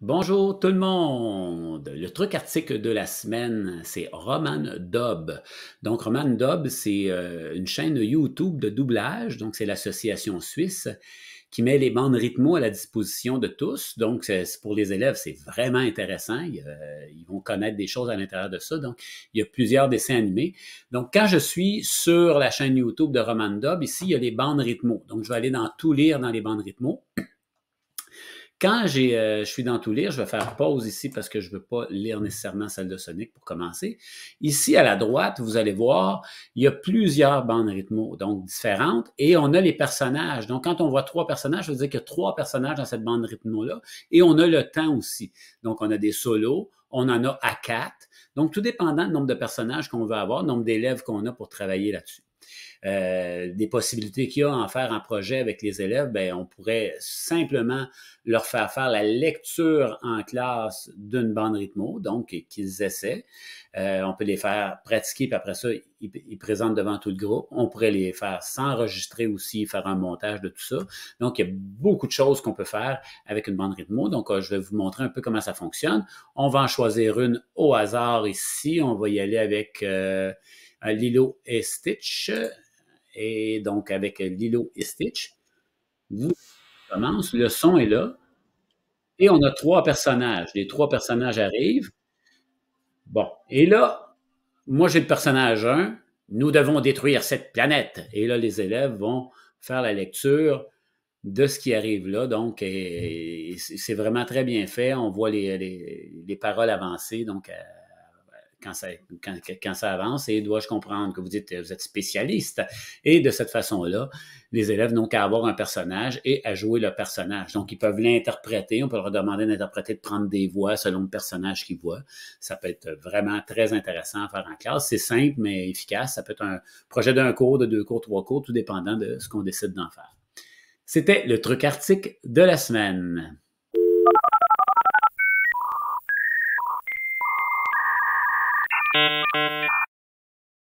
Bonjour tout le monde. Le truc article de la semaine, c'est Roman Dobb. Donc Roman Dobb, c'est euh, une chaîne YouTube de doublage, donc c'est l'association suisse qui met les bandes rythmo à la disposition de tous. Donc, c'est, pour les élèves, c'est vraiment intéressant. Ils, vont connaître des choses à l'intérieur de ça. Donc, il y a plusieurs dessins animés. Donc, quand je suis sur la chaîne YouTube de Roman Dob, ici, il y a les bandes rythmo. Donc, je vais aller dans tout lire dans les bandes rythmo. Quand j'ai, euh, je suis dans tout lire, je vais faire pause ici parce que je ne veux pas lire nécessairement celle de Sonic pour commencer. Ici, à la droite, vous allez voir, il y a plusieurs bandes rythmo, donc différentes, et on a les personnages. Donc, quand on voit trois personnages, je veux dire qu'il y a trois personnages dans cette bande rythmo-là, et on a le temps aussi. Donc, on a des solos, on en a à quatre. Donc, tout dépendant du nombre de personnages qu'on veut avoir, nombre d'élèves qu'on a pour travailler là-dessus. Euh, des possibilités qu'il y a à en faire un projet avec les élèves, ben on pourrait simplement leur faire faire la lecture en classe d'une bande rythmo, donc qu'ils essaient. Euh, on peut les faire pratiquer, puis après ça, ils, présentent devant tout le groupe. On pourrait les faire s'enregistrer aussi, faire un montage de tout ça. Donc, il y a beaucoup de choses qu'on peut faire avec une bande rythmo. Donc, euh, je vais vous montrer un peu comment ça fonctionne. On va en choisir une au hasard ici. On va y aller avec... Lilo et Stitch. Et donc, avec Lilo et Stitch, vous commence, le son est là. Et on a trois personnages. Les trois personnages arrivent. Bon. Et là, moi, j'ai le personnage 1. Nous devons détruire cette planète. Et là, les élèves vont faire la lecture de ce qui arrive là. Donc, c'est vraiment très bien fait. On voit les, paroles avancer. Donc, euh, quand ça, avance et dois-je comprendre que vous dites vous êtes spécialiste. Et de cette façon-là, les élèves n'ont qu'à avoir un personnage et à jouer le personnage. Donc, ils peuvent l'interpréter. On peut leur demander d'interpréter, de prendre des voix selon le personnage qu'ils voient. Ça peut être vraiment très intéressant à faire en classe. C'est simple, mais efficace. Ça peut être un projet d'un cours, de deux cours, trois cours, tout dépendant de ce qu'on décide d'en faire. C'était le truc article de la semaine.